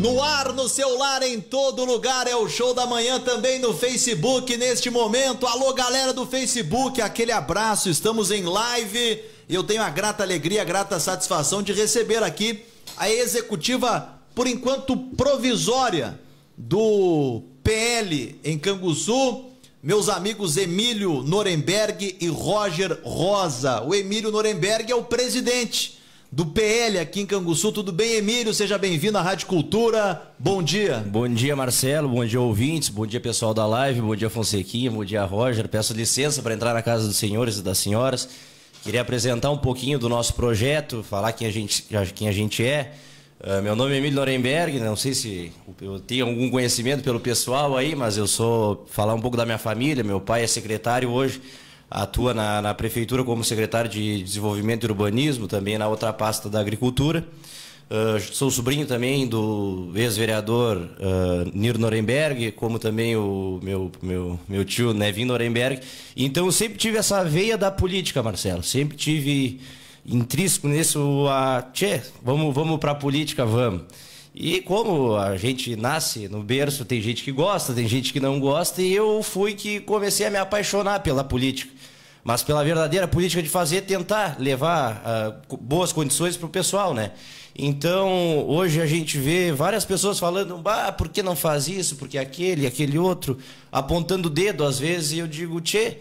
No ar, no celular, em todo lugar. É o show da manhã também no Facebook neste momento. Alô, galera do Facebook, aquele abraço. Estamos em live e eu tenho a grata alegria, a grata satisfação de receber aqui a executiva, por enquanto provisória, do PL em Canguçu. Meus amigos Emílio Noremberg e Roger Rosa. O Emílio Noremberg é o presidente do PL aqui em Canguçu. Tudo bem, Emílio? Seja bem-vindo à Rádio Cultura. Bom dia. Bom dia, Marcelo. Bom dia, ouvintes. Bom dia, pessoal da live. Bom dia, Fonsequinha. Bom dia, Roger. Peço licença para entrar na casa dos senhores e das senhoras. Queria apresentar um pouquinho do nosso projeto, falar quem a gente, quem a gente é. Uh, meu nome é Emílio Nuremberg, não sei se eu tenho algum conhecimento pelo pessoal aí, mas eu sou falar um pouco da minha família. Meu pai é secretário hoje atua na, na prefeitura como secretário de desenvolvimento e urbanismo, também na outra pasta da agricultura. Uh, sou sobrinho também do ex-vereador uh, Nir Nuremberg, como também o meu, meu, meu tio Nevin Nuremberg. Então eu sempre tive essa veia da política, Marcelo. Sempre tive intrínseco nisso a tchê, vamos, vamos para a política, vamos. E como a gente nasce no berço, tem gente que gosta, tem gente que não gosta, e eu fui que comecei a me apaixonar pela política mas pela verdadeira política de fazer, tentar levar uh, boas condições para o pessoal, né? Então, hoje a gente vê várias pessoas falando, bah, por que não faz isso, Porque aquele, aquele outro, apontando o dedo às vezes, e eu digo, tchê,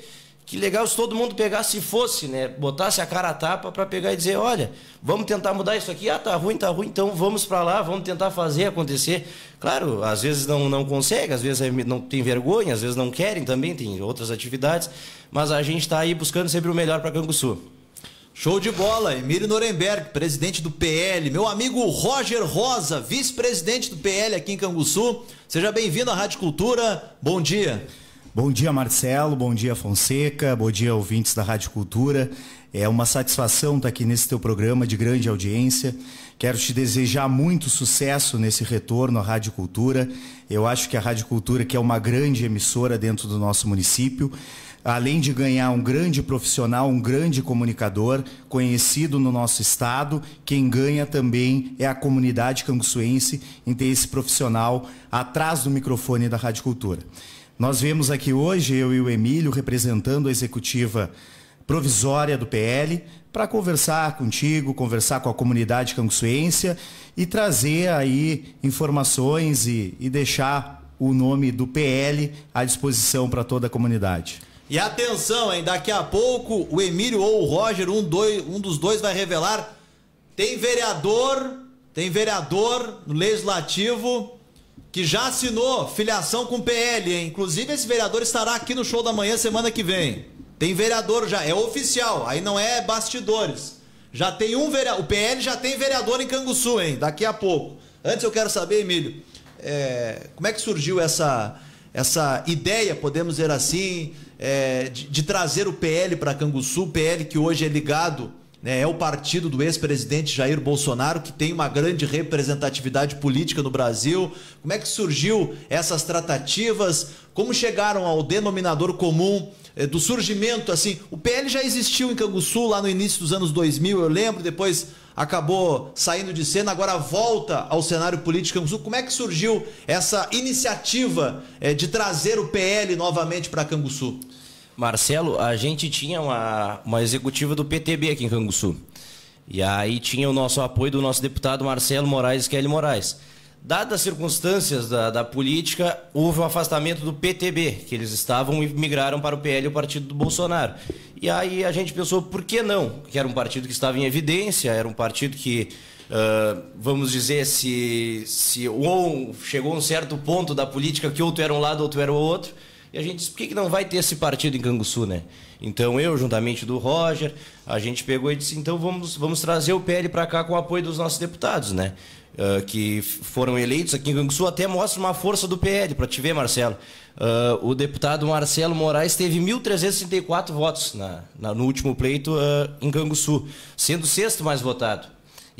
que legal se todo mundo pegasse, se fosse, né? Botasse a cara a tapa para pegar e dizer, olha, vamos tentar mudar isso aqui. Ah, tá ruim, tá ruim, então vamos para lá, vamos tentar fazer acontecer. Claro, às vezes não, não consegue, às vezes é não tem vergonha, às vezes não querem também, tem outras atividades, mas a gente está aí buscando sempre o melhor para Canguçu. Show de bola, Emílio Nuremberg, presidente do PL, meu amigo Roger Rosa, vice-presidente do PL aqui em Canguçu. Seja bem-vindo à Rádio Cultura. Bom dia. Bom dia, Marcelo. Bom dia, Fonseca. Bom dia, ouvintes da Rádio Cultura. É uma satisfação estar aqui nesse teu programa de grande audiência. Quero te desejar muito sucesso nesse retorno à Rádio Cultura. Eu acho que a Rádio Cultura, que é uma grande emissora dentro do nosso município, além de ganhar um grande profissional, um grande comunicador, conhecido no nosso estado, quem ganha também é a comunidade canguçuense em ter esse profissional atrás do microfone da Rádio Cultura. Nós viemos aqui hoje, eu e o Emílio, representando a executiva provisória do PL, para conversar contigo, conversar com a comunidade canguçuense e trazer aí informações e, e deixar o nome do PL à disposição para toda a comunidade. E atenção, hein? Daqui a pouco o Emílio ou o Roger, um, dois, um dos dois vai revelar. Tem vereador, tem vereador no Legislativo que já assinou filiação com o PL, hein? Inclusive, esse vereador estará aqui no show da manhã semana que vem. Tem vereador já, é oficial, aí não é bastidores. Já tem um vereador, o PL já tem vereador em Canguçu, hein? Daqui a pouco. Antes eu quero saber, Emílio, é, como é que surgiu essa, essa ideia, podemos dizer assim, é, de, de, trazer o PL para Canguçu, o PL que hoje é ligado né, é o partido do ex-presidente Jair Bolsonaro, que tem uma grande representatividade política no Brasil. Como é que surgiu essas tratativas? Como chegaram ao denominador comum eh, do surgimento? Assim, o PL já existiu em Canguçu lá no início dos anos 2000, eu lembro, depois acabou saindo de cena, agora volta ao cenário político Canguçu. Como é que surgiu essa iniciativa eh, de trazer o PL novamente para Canguçu? Marcelo, a gente tinha uma, uma executiva do PTB aqui em Canguçu. E aí tinha o nosso apoio do nosso deputado Marcelo Moraes Kelly Moraes. Dadas as circunstâncias da, da política, houve um afastamento do PTB, que eles estavam e migraram para o PL, o partido do Bolsonaro. E aí a gente pensou, por que não? Que era um partido que estava em evidência, era um partido que, uh, vamos dizer, se, se chegou a um certo ponto da política que outro era um lado, outro era o outro. E a gente disse, por que, que não vai ter esse partido em Canguçu, né? Então eu, juntamente do Roger, a gente pegou e disse, então vamos, vamos trazer o PL para cá com o apoio dos nossos deputados, né? Uh, que foram eleitos aqui em Canguçu, até mostra uma força do PL, para te ver, Marcelo. Uh, o deputado Marcelo Moraes teve 1.364 votos na, na, no último pleito uh, em Canguçu, sendo o sexto mais votado.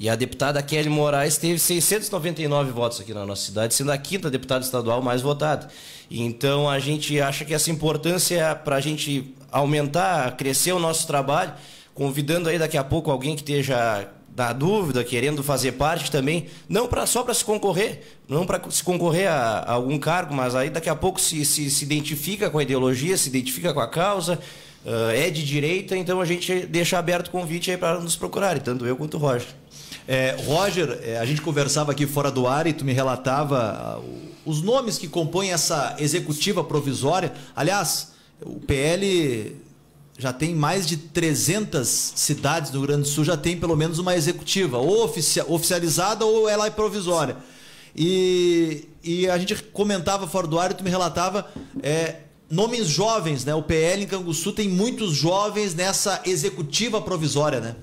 E a deputada Kelly Moraes teve 699 votos aqui na nossa cidade, sendo a quinta deputada estadual mais votada. Então a gente acha que essa importância é para a gente aumentar, crescer o nosso trabalho, convidando aí daqui a pouco alguém que esteja na dúvida, querendo fazer parte também, não para só para se concorrer, não para se concorrer a, a, algum cargo, mas aí daqui a pouco se, se, se identifica com a ideologia, se identifica com a causa. Uh, é de direita, então a gente deixa aberto o convite aí para nos procurarem, tanto eu quanto o Roger. É, Roger, é, a gente conversava aqui fora do ar e tu me relatava ah, os nomes que compõem essa executiva provisória. Aliás, o PL já tem mais de 300 cidades do Rio Grande do Sul, já tem pelo menos uma executiva, ou oficializada ou ela é provisória. E, e a gente comentava fora do ar e tu me relatava é, nomes jovens, né? O PL em Canguçu tem muitos jovens nessa executiva provisória, né?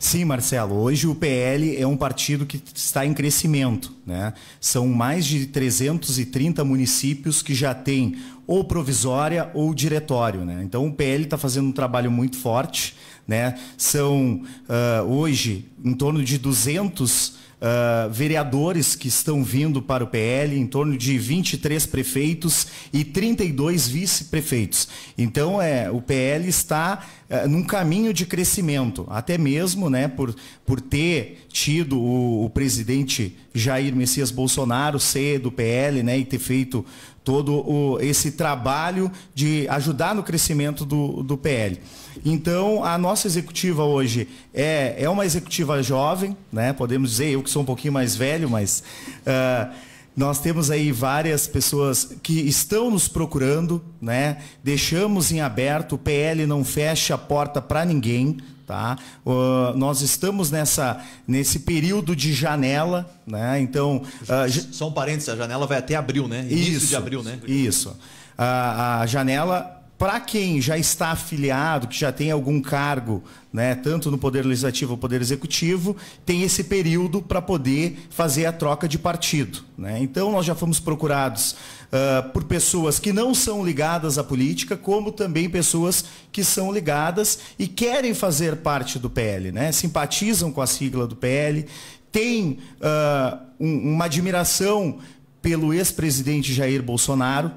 Sim, Marcelo. Hoje o PL é um partido que está em crescimento. Né? São mais de 330 municípios que já têm ou provisória ou diretório. Né? Então o PL está fazendo um trabalho muito forte. Né? São uh, hoje em torno de 200 Uh, ah, vereadores que estão vindo para o PL, em torno de 23 prefeitos e 32 vice-prefeitos. Então, é, o PL está é, num caminho de crescimento, até mesmo né, por, por ter tido o, o presidente Jair Messias Bolsonaro ser do PL né, e ter feito todo o, esse trabalho de ajudar no crescimento do, do PL. Então, a nossa executiva hoje é, é uma executiva jovem, né, podemos dizer, eu que sou um pouquinho mais velho, mas. Uh, nós temos aí várias pessoas que estão nos procurando, né? Deixamos em aberto, o PL não fecha a porta para ninguém, tá? Uh, nós estamos nessa nesse período de janela, né? Então, uh, só um parênteses, a janela vai até abril, né? Início isso, de abril, né? Isso. a janela para quem já está afiliado, que já tem algum cargo, né, tanto no Poder Legislativo ou Poder Executivo, tem esse período para poder fazer a troca de partido. Né? Então, nós já fomos procurados uh, por pessoas que não são ligadas à política, como também pessoas que são ligadas e querem fazer parte do PL, né? simpatizam com a sigla do PL, têm uh, um, uma admiração pelo ex-presidente Jair Bolsonaro.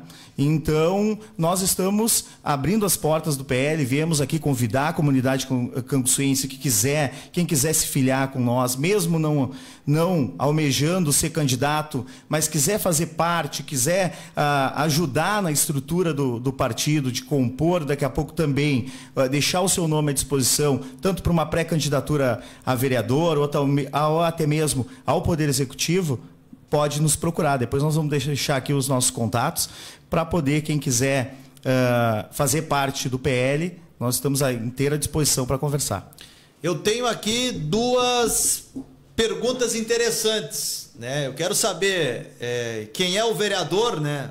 Então, nós estamos abrindo as portas do PL, viemos aqui convidar a comunidade canguçuense que quiser, quem quiser se filiar com nós, mesmo não, não almejando ser candidato, mas quiser fazer parte, quiser uh, ajudar na estrutura do, do, partido, de compor daqui a pouco também, uh, deixar o seu nome à disposição, tanto para uma pré-candidatura a vereador ou, ou até mesmo ao Poder Executivo, pode nos procurar. Depois nós vamos deixar aqui os nossos contatos para poder, quem quiser uh, fazer parte do PL, nós estamos à inteira disposição para conversar. Eu tenho aqui duas perguntas interessantes. Né? Eu quero saber é, quem é o vereador, né?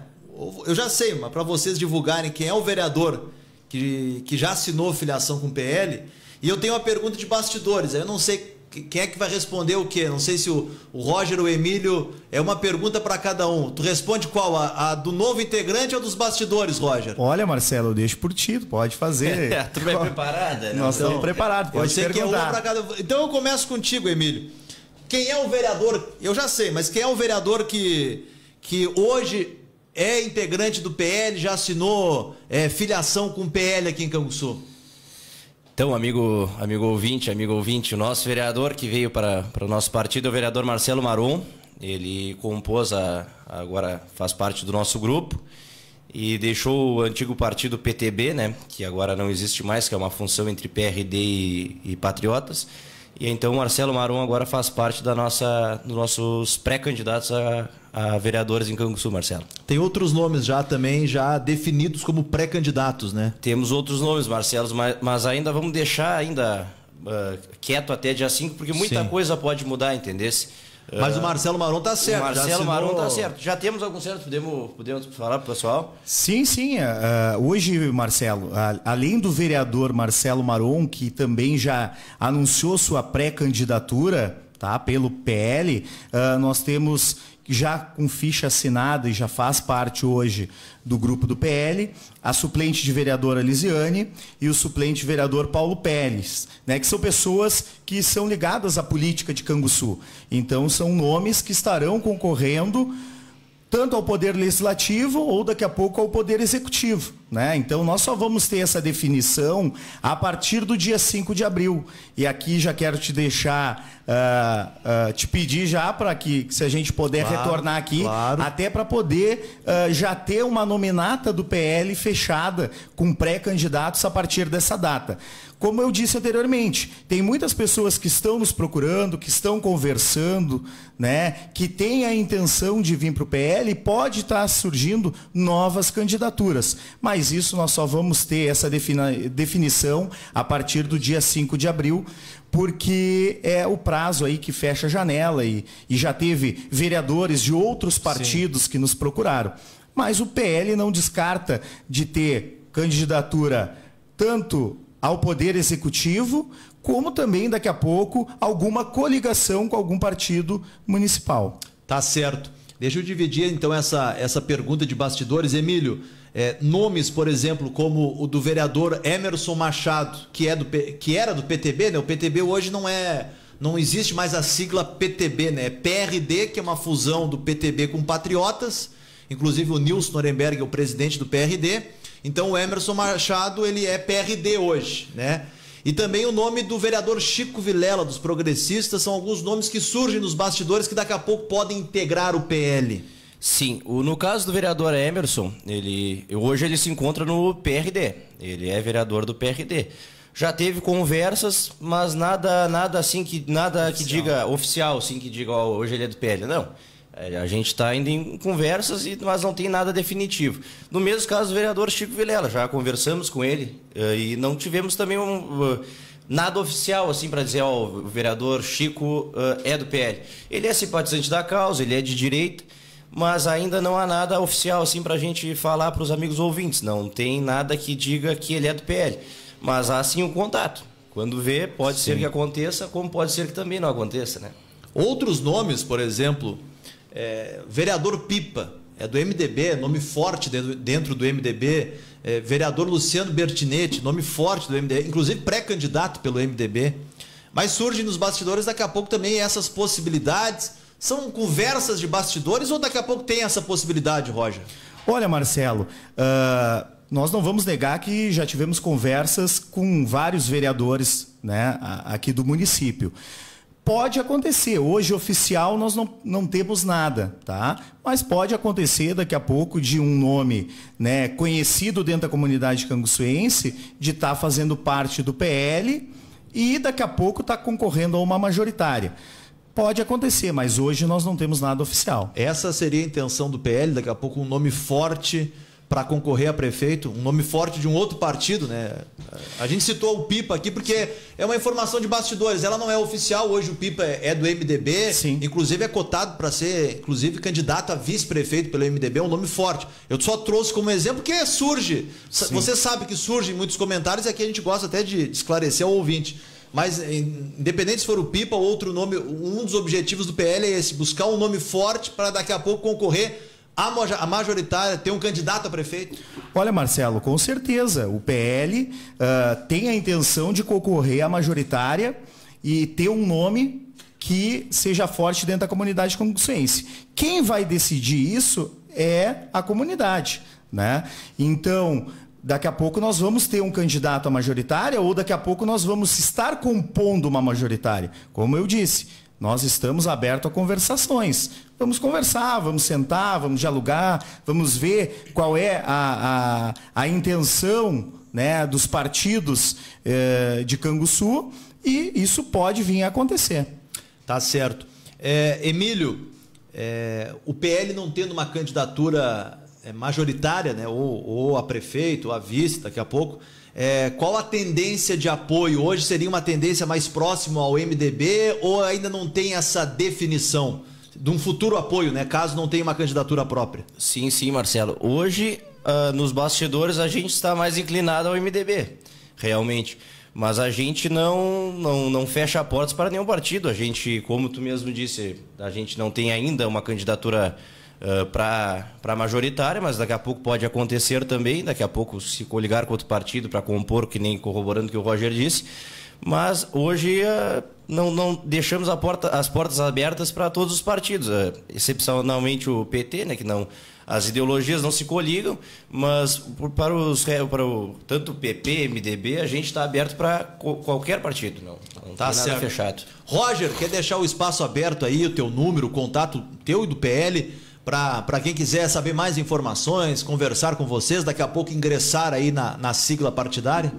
Eu já sei, mas para vocês divulgarem quem é o vereador que, que já assinou filiação com o PL. E eu tenho uma pergunta de bastidores. Eu não sei quem é que vai responder o quê? Não sei se o, o Roger ou o Emílio. É uma pergunta para cada um. Tu responde qual? A, a, do novo integrante ou dos bastidores, Roger? Olha, Marcelo, eu deixo por ti. pode fazer. É, tu é preparada? Né? Nós então, estamos preparados. Pode ser que é cada... Então eu começo contigo, Emílio. Quem é o vereador? Eu já sei, mas quem é o vereador que, que hoje é integrante do PL, já assinou é, filiação com o PL aqui em Canguçu? Então, amigo, amigo ouvinte, amigo ouvinte, o nosso vereador que veio para, para o nosso partido é o vereador Marcelo Marum. Ele compôs, a, agora faz parte do nosso grupo e deixou o antigo partido PTB, né, que agora não existe mais, que é uma função entre PRD e, e Patriotas e então o Marcelo Maron agora faz parte da nossa, dos nossos pré-candidatos a, a, vereadores em Canguçu, Marcelo. Tem outros nomes já também, já definidos como pré-candidatos, né? Temos outros nomes, Marcelo, mas, mas ainda vamos deixar ainda uh, quieto até dia 5, porque muita Sim. coisa pode mudar, entendesse? É. Mas o Marcelo Maron tá certo. O Marcelo Maron tá certo. Já temos alguns certo? podemos, podemos falar pro pessoal? Sim, sim. Uh, hoje, Marcelo, além do vereador Marcelo Maron, que também já anunciou sua pré-candidatura tá, pelo PL, uh, nós temos já com ficha assinada e já faz parte hoje do grupo do PL, a suplente de vereadora Lisiane e o suplente vereador Paulo Pérez, né, que são pessoas que são ligadas à política de Canguçu. Então, são nomes que estarão concorrendo tanto ao poder legislativo ou daqui a pouco ao poder executivo. Né? Então nós só vamos ter essa definição a partir do dia 5 de abril. E aqui já quero te deixar, uh, uh, te pedir já para que, se a gente puder claro, retornar aqui, claro. até para poder uh, já ter uma nominata do PL fechada com pré-candidatos a partir dessa data. Como eu disse anteriormente, tem muitas pessoas que estão nos procurando, que estão conversando, né, que têm a intenção de vir para o PL e pode estar tá surgindo novas candidaturas. Mas isso nós só vamos ter essa definição a partir do dia 5 de abril, porque é o prazo aí que fecha a janela e, e já teve vereadores de outros partidos Sim. que nos procuraram. Mas o PL não descarta de ter candidatura tanto ao poder executivo, como também daqui a pouco alguma coligação com algum partido municipal. Tá certo. Deixa eu dividir então essa, essa pergunta de bastidores, Emílio. É, nomes, por exemplo, como o do vereador Emerson Machado, que, é do, que era do PTB, né? O PTB hoje não é. Não existe mais a sigla PTB, né? É PRD, que é uma fusão do PTB com Patriotas. Inclusive o Nilson Nuremberg é o presidente do PRD então o Emerson Machado, ele é PRD hoje, né? E também o nome do vereador Chico Vilela, dos progressistas, são alguns nomes que surgem nos bastidores que daqui a pouco podem integrar o PL. Sim, o, no caso do vereador Emerson, ele hoje ele se encontra no PRD. Ele é vereador do PRD. Já teve conversas, mas nada, nada assim que nada oficial. que diga oficial, assim que diga ó, hoje ele é do PL, não. É, a gente está ainda em conversas, e, mas não tem nada definitivo. No mesmo caso do vereador Chico Vilela, já conversamos com ele é, e não tivemos também um, uh, nada oficial assim para dizer, ao o vereador Chico uh, é do PL. Ele é simpatizante da causa, ele é de direita, mas ainda não há nada oficial assim para a gente falar para os amigos ouvintes. Não tem nada que diga que ele é do PL, mas há sim um contato. Quando vê, pode sim. ser que aconteça, como pode ser que também não aconteça, né? Outros nomes, por exemplo, é, vereador Pipa, é do MDB, nome forte dentro do MDB. É, vereador Luciano Bertinetti, nome forte do MDB, inclusive pré-candidato pelo MDB. Mas surgem nos bastidores daqui a pouco também essas possibilidades. São conversas de bastidores ou daqui a pouco tem essa possibilidade, Roger? Olha, Marcelo, uh, nós não vamos negar que já tivemos conversas com vários vereadores né, aqui do município. Pode acontecer. Hoje, oficial, nós não, não temos nada, tá? Mas pode acontecer daqui a pouco de um nome né, conhecido dentro da comunidade canguçuense de estar tá fazendo parte do PL e daqui a pouco estar tá concorrendo a uma majoritária. Pode acontecer, mas hoje nós não temos nada oficial. Essa seria a intenção do PL, daqui a pouco um nome forte para concorrer a prefeito, um nome forte de um outro partido, né? A gente citou o Pipa aqui porque é uma informação de bastidores, ela não é oficial, hoje o Pipa é, é do MDB, Sim. inclusive é cotado para ser, inclusive, candidato a vice-prefeito pelo MDB, é um nome forte. Eu só trouxe como exemplo que surge, Sim. você sabe que surge em muitos comentários e aqui a gente gosta até de esclarecer ao ouvinte. Mas, independente se for o Pipa ou outro nome, um dos objetivos do PL é esse: buscar um nome forte para daqui a pouco concorrer a majoritária tem um candidato a prefeito? Olha, Marcelo, com certeza. O PL uh, ah, tem a intenção de concorrer à majoritária e ter um nome que seja forte dentro da comunidade concurseense. Quem vai decidir isso é a comunidade. Né? Então, daqui a pouco nós vamos ter um candidato à majoritária ou daqui a pouco nós vamos estar compondo uma majoritária. Como eu disse, nós estamos abertos a conversações. Vamos conversar, vamos sentar, vamos dialogar, vamos ver qual é a, a, a intenção né, dos partidos eh, de Canguçu e isso pode vir a acontecer. Tá certo. É, Emílio, é, o PL não tendo uma candidatura é, majoritária, né, ou, ou a prefeito, ou a vice, daqui a pouco, é, qual a tendência de apoio? Hoje seria uma tendência mais próxima ao MDB ou ainda não tem essa definição de um futuro apoio, né? Caso não tenha uma candidatura própria. Sim, sim, Marcelo. Hoje, uh, nos bastidores, a gente está mais inclinado ao MDB, realmente. Mas a gente não, não, não fecha portas para nenhum partido. A gente, como tu mesmo disse, a gente não tem ainda uma candidatura própria ah, para a majoritária, mas daqui a pouco pode acontecer também, daqui a pouco se coligar com outro partido para compor, que nem corroborando o que o Roger disse. Mas hoje uh, não, não, deixamos porta, as portas abertas para todos os partidos, uh, excepcionalmente o PT, né, que não as ideologias não se coligam, mas para os é, para o tanto PP, MDB, a gente está aberto para qualquer partido, não. Não tá nada fechado. Roger, quer deixar o espaço aberto aí, o teu número, o contato teu e do PL para quem quiser saber mais informações, conversar com vocês, daqui a pouco ingressar aí na, na sigla partidária?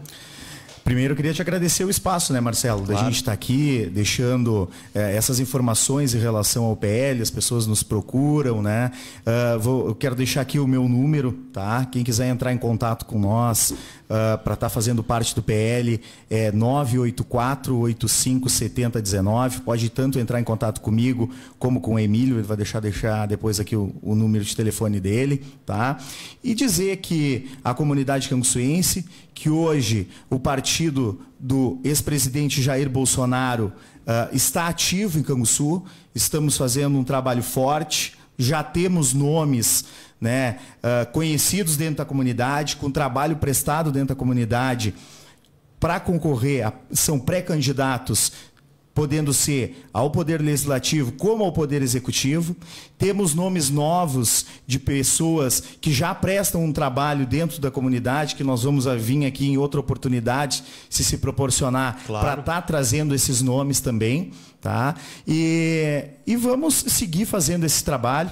Primeiro, eu queria te agradecer o espaço, né, Marcelo, claro. da gente estar tá aqui deixando é, essas informações em relação ao PL, as pessoas nos procuram, né? Uh, vou, eu quero deixar aqui o meu número, tá? Quem quiser entrar em contato com nós uh, ah, para estar tá fazendo parte do PL é 984-857019. Pode tanto entrar em contato comigo como com o Emílio, ele vai deixar, deixar depois aqui o, o número de telefone dele, tá? E dizer que a comunidade canguçuense, que hoje o partido partido do ex-presidente Jair Bolsonaro uh, está ativo em Canguçu, estamos fazendo um trabalho forte, já temos nomes né, uh, conhecidos dentro da comunidade, com trabalho prestado dentro da comunidade para concorrer, a, são pré-candidatos podendo ser ao Poder Legislativo como ao Poder Executivo. Temos nomes novos de pessoas que já prestam um trabalho dentro da comunidade, que nós vamos vir aqui em outra oportunidade, se se proporcionar, claro. para estar tá trazendo esses nomes também. Tá? E, e vamos seguir fazendo esse trabalho.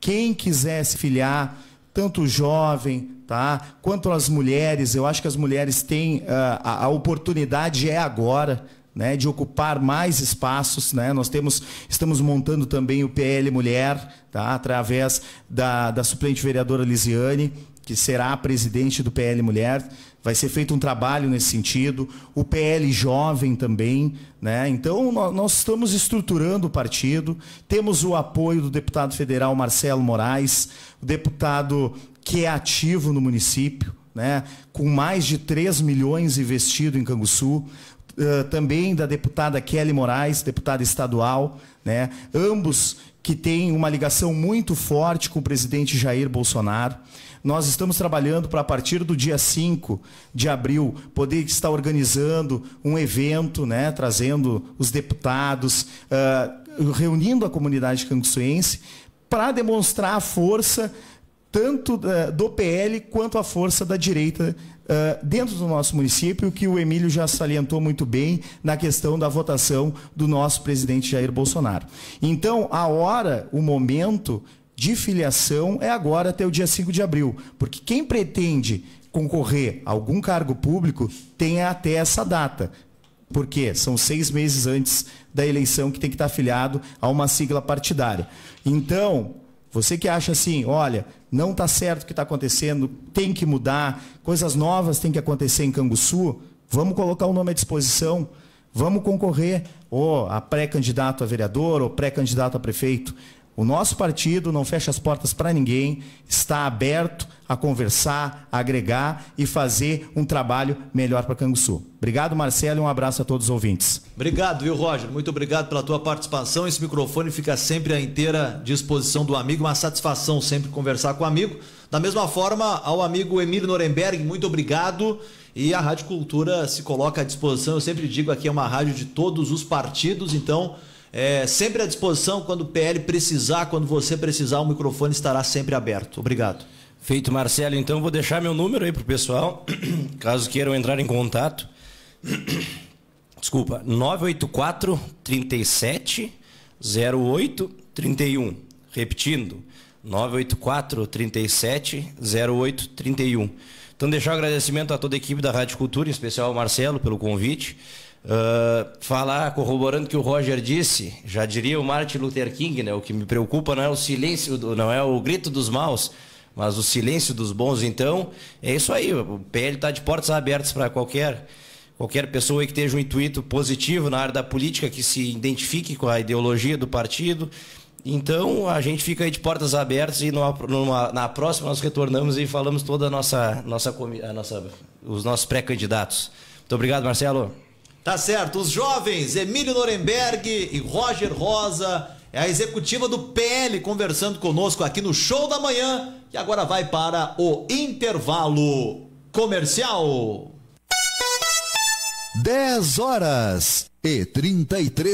Quem quiser se filiar, tanto o jovem, tá? quanto as mulheres, eu acho que as mulheres têm uh, a, a oportunidade, é agora né, de ocupar mais espaços. Né? Nós temos, estamos montando também o PL Mulher, tá? através da, da suplente vereadora Lisiane, que será a presidente do PL Mulher. Vai ser feito um trabalho nesse sentido, o PL Jovem também. Né? Então, nós, estamos estruturando o partido, temos o apoio do deputado federal Marcelo Moraes, o deputado que é ativo no município, né, com mais de 3 milhões investido em Canguçu, eh, também da deputada Kelly Moraes, deputada estadual, né? ambos que têm uma ligação muito forte com o presidente Jair Bolsonaro. Nós estamos trabalhando para, a partir do dia 5 de abril, poder estar organizando um evento, né? trazendo os deputados, uh, reunindo a comunidade canguçuense, para demonstrar a força tanto eh, do PL quanto a força da direita ah, dentro do nosso município, que o Emílio já salientou muito bem na questão da votação do nosso presidente Jair Bolsonaro. Então, a hora, o momento de filiação é agora até o dia 5 de abril, porque quem pretende concorrer a algum cargo público tem até essa data. Porque são seis meses antes da eleição que tem que estar afiliado a uma sigla partidária. Então, você que acha assim, olha, não está certo o que está acontecendo, tem que mudar, coisas novas têm que acontecer em Canguçu, vamos colocar o nome à disposição, vamos concorrer, ou a pré-candidato a vereador, ou pré-candidato a prefeito. O nosso partido não fecha as portas para ninguém, está aberto a conversar, a agregar e fazer um trabalho melhor para Canguçu. Obrigado, Marcelo, e um abraço a todos os ouvintes. Obrigado, viu, Roger? Muito obrigado pela tua participação. Esse microfone fica sempre à inteira disposição do amigo, uma satisfação sempre conversar com o amigo. Da mesma forma, ao amigo Emílio Nuremberg, muito obrigado. E a Rádio Cultura se coloca à disposição, eu sempre digo aqui, é uma rádio de todos os partidos, então é, sempre à disposição quando o PL precisar, quando você precisar, o microfone estará sempre aberto. Obrigado. Feito, Marcelo. Então vou deixar meu número aí para o pessoal, caso queiram entrar em contato. Desculpa, 984 37 08 31. Repetindo, 984 37 08 31. Então deixar o agradecimento a toda a equipe da Rádio Cultura, em especial ao Marcelo pelo convite. Uh, falar, corroborando o que o Roger disse, já diria o Martin Luther King, né? O que me preocupa não é o silêncio, não é o grito dos maus, mas o silêncio dos bons. Então, é isso aí. O PL está de portas abertas para qualquer qualquer pessoa que esteja um intuito positivo na área da política, que se identifique com a ideologia do partido. Então, a gente fica aí de portas abertas e numa, numa, na próxima nós retornamos e falamos toda a nossa, nossa, a nossa os nossos pré-candidatos. Muito obrigado, Marcelo. Tá certo. Os jovens Emílio Nuremberg e Roger Rosa, é a executiva do PL, conversando conosco aqui no Show da Manhã. E agora vai para o intervalo comercial. 10 horas e 33